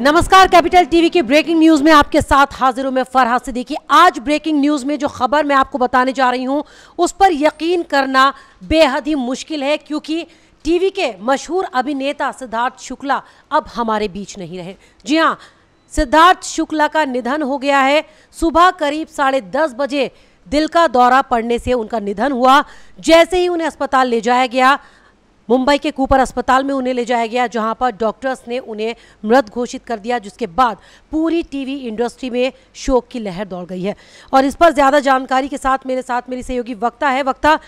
नमस्कार capital TV की breaking news में आपके साथ हाजिर हूं मैं फरहा से देखिए आज ब्रेकिंग न्यूज में जो खबर मैं आपको बताने जा रही हूं उस पर यकीन करना बेहद ही मुश्किल है क्योंकि टीवी के मशहूर अभिनेता सिद्धार्थ शुक्ला अब हमारे बीच नहीं रहे जी हाँ सिद्धार्थ शुक्ला का निधन हो गया है सुबह करीब साढ़े दस बजे दिल का दौरा पड़ने से उनका निधन हुआ जैसे ही उन्हें अस्पताल ले जाया गया मुंबई के कूपर अस्पताल में उन्हें ले जाया गया जहां पर डॉक्टर्स ने उन्हें मृत घोषित कर दिया जिसके बाद पूरी टीवी इंडस्ट्री में शोक की लहर दौड़ गई है और इस पर ज़्यादा जानकारी के साथ मेरे साथ मेरी सहयोगी वक्ता है वक्ता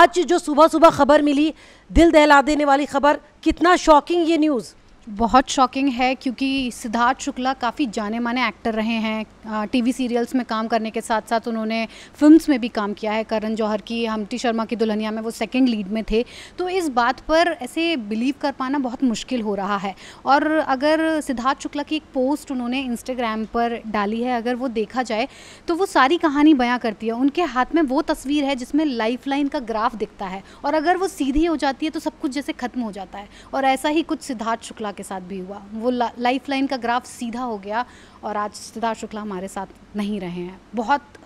आज जो सुबह सुबह खबर मिली दिल दहला देने वाली खबर कितना शॉकिंग ये न्यूज़ बहुत शॉकिंग है क्योंकि सिद्धार्थ शुक्ला काफ़ी जाने माने एक्टर रहे हैं टीवी सीरियल्स में काम करने के साथ साथ उन्होंने फिल्म्स में भी काम किया है करण जौहर की हमटी शर्मा की दुल्हनिया में वो सेकंड लीड में थे तो इस बात पर ऐसे बिलीव कर पाना बहुत मुश्किल हो रहा है और अगर सिद्धार्थ शुक्ला की एक पोस्ट उन्होंने इंस्टाग्राम पर डाली है अगर वो देखा जाए तो वो सारी कहानी बयाँ करती है उनके हाथ में वो तस्वीर है जिसमें लाइफ लाइन का ग्राफ दिखता है और अगर वो सीधी हो जाती है तो सब कुछ जैसे ख़त्म हो जाता है और ऐसा ही कुछ सिद्धार्थ शुक्ला के साथ भी हुआ वो लाइफ लाइन का ग्राफ सीधा हो गया और आज सिद्धार्थ शुक्ला हमारे साथ नहीं रहे हैं बहुत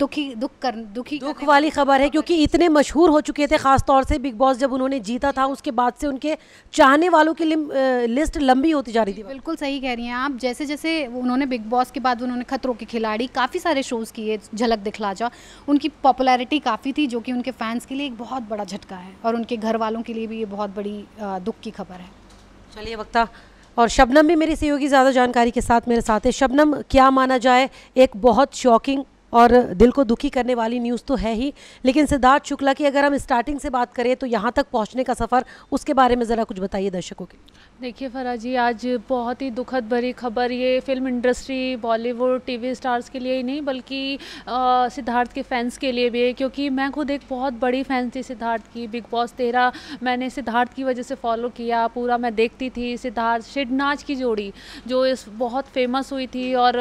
दुखी दुख कर दुखी दुख वाली खबर है क्योंकि इतने मशहूर हो चुके थे ख़ास तौर से बिग बॉस जब उन्होंने जीता था उसके बाद से उनके चाहने वालों की लिस्ट लंबी होती जा रही थी बिल्कुल सही कह रही हैं आप जैसे जैसे उन्होंने बिग बॉस के बाद उन्होंने खतरों के खिलाड़ी काफ़ी सारे शोज़ किए झलक दिखला जा उनकी पॉपुलैरिटी काफ़ी थी जो कि उनके फैंस के लिए एक बहुत बड़ा झटका है और उनके घर वालों के लिए भी ये बहुत बड़ी दुख की खबर है चलिए वक्ता और शबनम भी मेरी सहयोगी ज़्यादा जानकारी के साथ मेरे साथ है शबनम क्या माना जाए एक बहुत शॉकिंग और दिल को दुखी करने वाली न्यूज़ तो है ही लेकिन सिद्धार्थ शुक्ला की अगर हम स्टार्टिंग से बात करें तो यहाँ तक पहुँचने का सफ़र उसके बारे में ज़रा कुछ बताइए दर्शकों के देखिए फरा जी आज बहुत ही दुखद भरी खबर ये film industry Bollywood TV stars के लिए ही नहीं बल्कि सिद्धार्थ के फैंस के लिए भी है क्योंकि मैं खुद एक बहुत बड़ी फ़ैन थी सिद्धार्थ की बिग बॉस तेरह मैंने सिद्धार्थ की वजह से फॉलो किया पूरा मैं देखती थी सिद्धार्थ शिडनाज की जोड़ी जो इस बहुत फेमस हुई थी और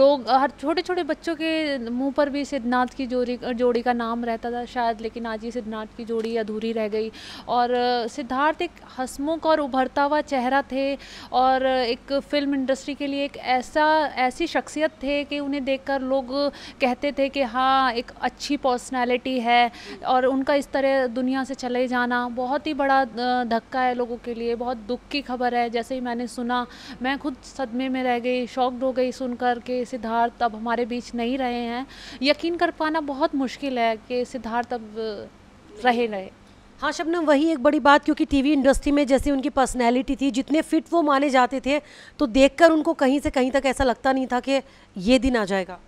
लोग हर छोटे छोटे बच्चों के मुंह पर भी सिद्धनाथ की जोड़ी जोड़ी का नाम रहता था शायद लेकिन आज ये सिद्धनाथ की जोड़ी अधूरी रह गई और सिद्धार्थ एक हसमुख और उभरता हुआ चेहरा थे और एक फ़िल्म इंडस्ट्री के लिए एक ऐसा ऐसी शख्सियत थे कि उन्हें देख लोग कहते थे कि हाँ एक अच्छी पर्सनैलिटी है और उनका इस तरह दुनिया से चले जाना बहुत ही बड़ा धक्का है लोगों के लिए बहुत दुख की खबर है जैसे ही मैंने सुना मैं खुद सदमे में रह गई शॉक्ड हो गई सुनकर के सिद्धार्थ अब हमारे बीच नहीं रहे हैं यकीन कर पाना बहुत मुश्किल है कि सिद्धार्थ अब रहे रहे हाँ शबनम वही एक बड़ी बात क्योंकि टीवी इंडस्ट्री में जैसे उनकी पर्सनैलिटी थी जितने फिट वो माने जाते थे तो देखकर उनको कहीं से कहीं तक ऐसा लगता नहीं था कि ये दिन आ जाएगा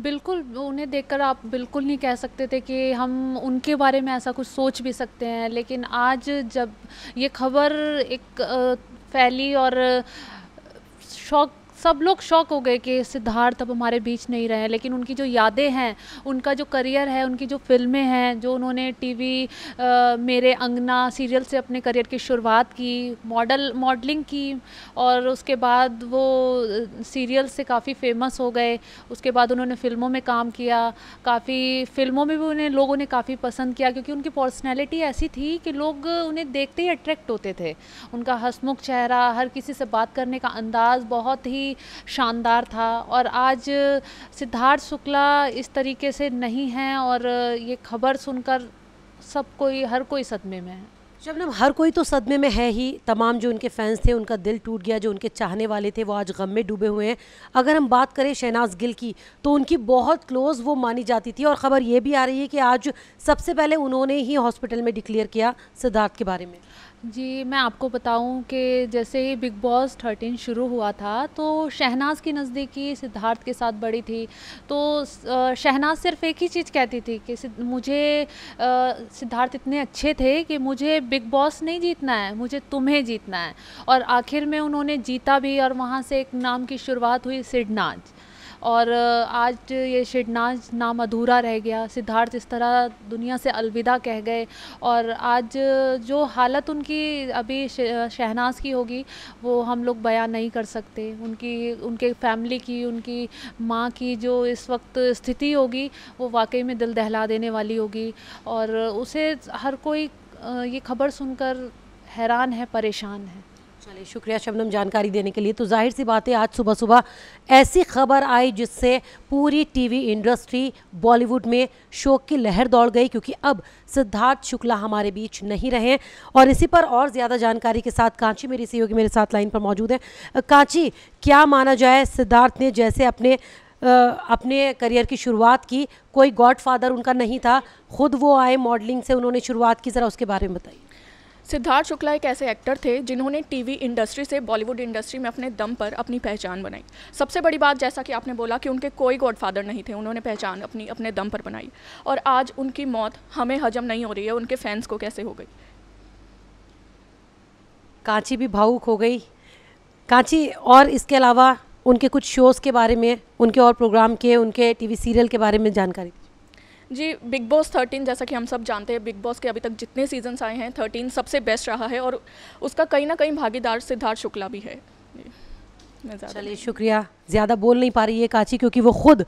बिल्कुल उन्हें देखकर आप बिल्कुल नहीं कह सकते थे कि हम उनके बारे में ऐसा कुछ सोच भी सकते हैं लेकिन आज जब ये खबर एक फैली और शौक सब लोग शौक हो गए कि सिद्धार्थ अब हमारे बीच नहीं रहे लेकिन उनकी जो यादें हैं उनका जो करियर है उनकी जो फिल्में हैं जो उन्होंने टीवी आ, मेरे अंगना सीरियल से अपने करियर की शुरुआत की मॉडल मॉडलिंग की और उसके बाद वो सीरियल से काफ़ी फेमस हो गए उसके बाद उन्होंने फ़िल्मों में काम किया काफ़ी फ़िल्मों में भी उन्हें लोगों ने काफ़ी पसंद किया क्योंकि उनकी पर्सनैलिटी ऐसी थी कि लोग उन्हें देखते ही अट्रैक्ट होते थे उनका हंसमुख चेहरा हर किसी से बात करने का अंदाज़ बहुत ही ही शानदार था और आज सिद्धार्थ शुक्ला इस तरीके से नहीं हैं और ये खबर सुनकर सब कोई हर कोई सदमे में है जब शबनम हर कोई तो सदमे में है ही तमाम जो उनके फैंस थे उनका दिल टूट गया जो उनके चाहने वाले थे वो आज गम में डूबे हुए हैं अगर हम बात करें शहनाज गिल की तो उनकी बहुत क्लोज़ वो मानी जाती थी और ख़बर ये भी आ रही है कि आज सबसे पहले उन्होंने ही हॉस्पिटल में डिक्लेयर किया सिद्धार्थ के बारे में जी, मैं आपको बताऊँ कि जैसे ही बिग बॉस थर्टीन शुरू हुआ था, तो शहनाज़ की नज़दीकी सिद्धार्थ के साथ बड़ी थी। तो शहनाज़ सिर्फ़ एक ही चीज़ कहती थी कि मुझे सिद्धार्थ इतने अच्छे थे कि मुझे बिग बॉस नहीं जीतना है, मुझे तुम्हें जीतना है। और आखिर में उन्होंने जीता भी और वहाँ से एक नाम की शुरुआत हुई सिडनाज़। और आज ये शिडनाज नाम अधूरा रह गया सिद्धार्थ इस तरह दुनिया से अलविदा कह गए और आज जो हालत उनकी अभी शहनाज की होगी वो हम लोग बयान नहीं कर सकते उनकी उनके फैमिली की उनकी माँ की जो इस वक्त स्थिति होगी वो वाकई में दिल दहला देने वाली होगी और उसे हर कोई ये खबर सुनकर हैरान है परेशान है चलिए शुक्रिया शबनम जानकारी देने के लिए तो जाहिर सी बात है आज सुबह सुबह ऐसी खबर आई जिससे पूरी टीवी इंडस्ट्री बॉलीवुड में शोक की लहर दौड़ गई क्योंकि अब सिद्धार्थ शुक्ला हमारे बीच नहीं रहे और इसी पर और ज़्यादा जानकारी के साथ कांची मेरी सहयोगी मेरे साथ लाइन पर मौजूद है कांची क्या माना जाए सिद्धार्थ ने जैसे अपने अपने करियर की शुरुआत की कोई गॉड उनका नहीं था खुद वो आए मॉडलिंग से उन्होंने शुरुआत की ज़रा उसके बारे में बताइए सिद्धार्थ शुक्ला एक ऐसे एक्टर थे जिन्होंने टीवी इंडस्ट्री से बॉलीवुड इंडस्ट्री में अपने दम पर अपनी पहचान बनाई सबसे बड़ी बात जैसा कि आपने बोला कि उनके कोई गॉडफादर नहीं थे उन्होंने पहचान अपनी अपने दम पर बनाई और आज उनकी मौत हमें हजम नहीं हो रही है उनके फैंस को कैसे हो गई कांची भी भावुक हो गई कांची और इसके अलावा उनके कुछ शोज़ के बारे में उनके और प्रोग्राम के उनके टी सीरियल के बारे में जानकारी जी बिग बॉस थर्टीन जैसा कि हम सब जानते हैं बिग बॉस के अभी तक जितने सीजन्स आए हैं थर्टीन सबसे बेस्ट रहा है और उसका कहीं ना कहीं भागीदार सिद्धार्थ शुक्ला भी है चलिए शुक्रिया ज़्यादा बोल नहीं पा रही है काची क्योंकि वो खुद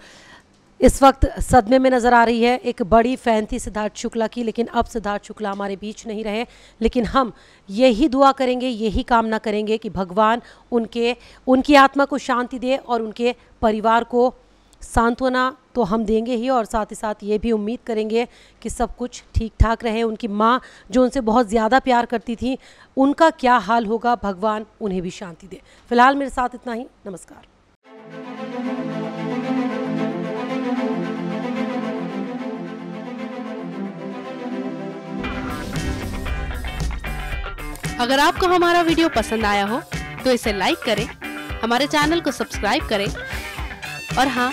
इस वक्त सदमे में नज़र आ रही है एक बड़ी फ़ैन थी सिद्धार्थ शुक्ला की लेकिन अब सिद्धार्थ शुक्ला हमारे बीच नहीं रहे लेकिन हम यही दुआ करेंगे यही कामना करेंगे कि भगवान उनके उनकी आत्मा को शांति दे और उनके परिवार को सांत्वना तो हम देंगे ही और साथ ही साथ ये भी उम्मीद करेंगे कि सब कुछ ठीक ठाक रहे उनकी माँ जो उनसे बहुत ज़्यादा प्यार करती थी उनका क्या हाल होगा भगवान उन्हें भी शांति दे फिलहाल मेरे साथ इतना ही नमस्कार अगर आपको हमारा वीडियो पसंद आया हो तो इसे लाइक करें हमारे चैनल को सब्सक्राइब करें और हाँ